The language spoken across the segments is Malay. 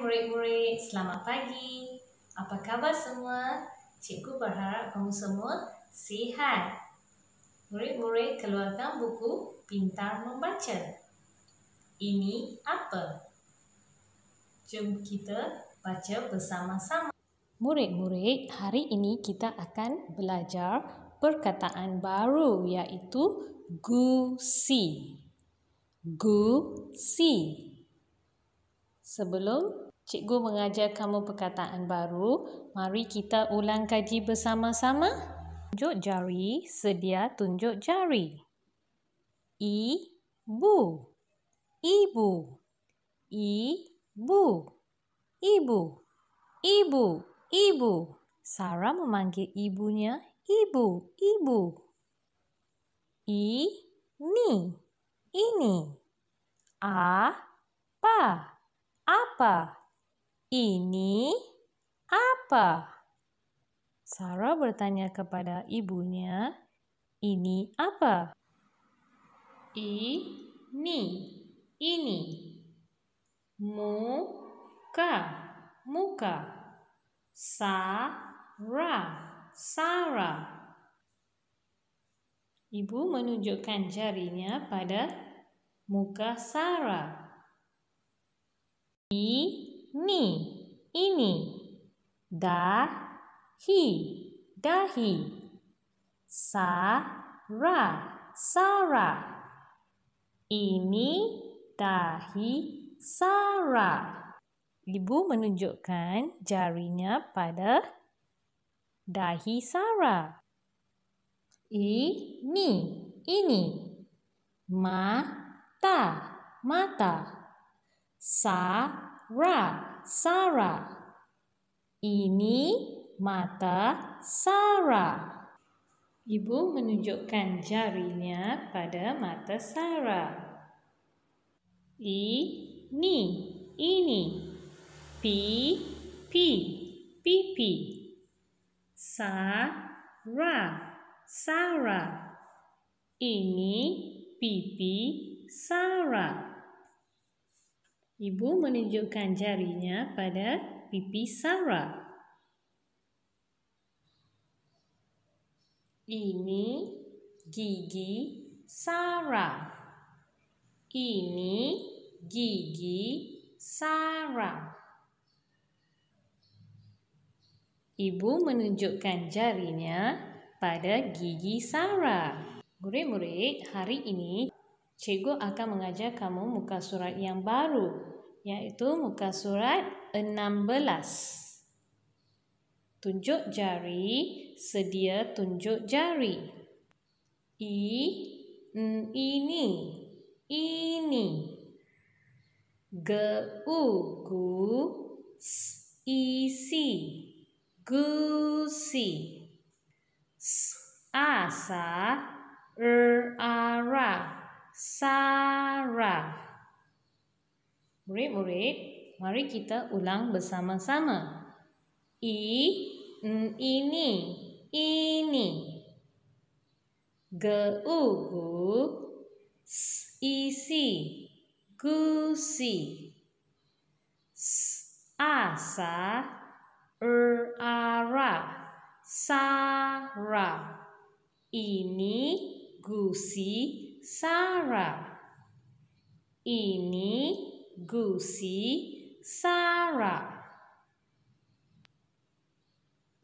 murid-murid, selamat pagi. Apa khabar semua? Cikgu berharap kamu semua sihat. Murid-murid keluarkan buku Pintar Membaca. Ini apa? Jom kita baca bersama-sama. Murid-murid, hari ini kita akan belajar perkataan baru iaitu gusi. Gusi. Gusi. Sebelum cikgu mengajar kamu perkataan baru, mari kita ulang kaji bersama-sama. Tunjuk jari, sedia tunjuk jari. I, bu, ibu, i, bu, ibu, ibu, ibu. Sarah memanggil ibunya ibu, ibu. I, ni, ini. A, pa apa? Ini apa? Sarah bertanya kepada ibunya, ini apa? Ini, ini. Muka, muka. Sarah, Sarah. Ibu menunjukkan jarinya pada muka Sarah ini ini dahi dahi sara sara ini dahi sara ibu menunjukkan jarinya pada dahi sara ini ini mata mata Sara, Sara. Ini mata Sara. Ibu menunjukkan jarinya pada mata Sara. Ini, ini. Pi, pi, pipi. Sara, Sara. Ini pipi Sara. Ibu menunjukkan jarinya pada pipi Sarah. Ini gigi Sarah. Ini gigi Sarah. Ibu menunjukkan jarinya pada gigi Sarah. Murid-murid, hari ini cikgu akan mengajar kamu muka surat yang baru iaitu muka surat 16 tunjuk jari sedia tunjuk jari i n, ini ini g u gu s i si gu si s a sa r a Sarah. Murid-murid, mari kita ulang bersama-sama. I, ini, ini. geugu isi, gusi. asa, erara sara. Ini gusi Sarah. Ini gusi Sarah.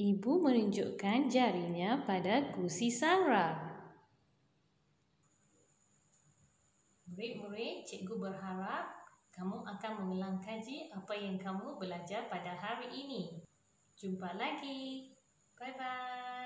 Ibu menunjukkan jarinya pada gusi Sarah. Murid-murid, cikgu berharap kamu akan mengulang kaji apa yang kamu belajar pada hari ini. Jumpa lagi. Bye-bye.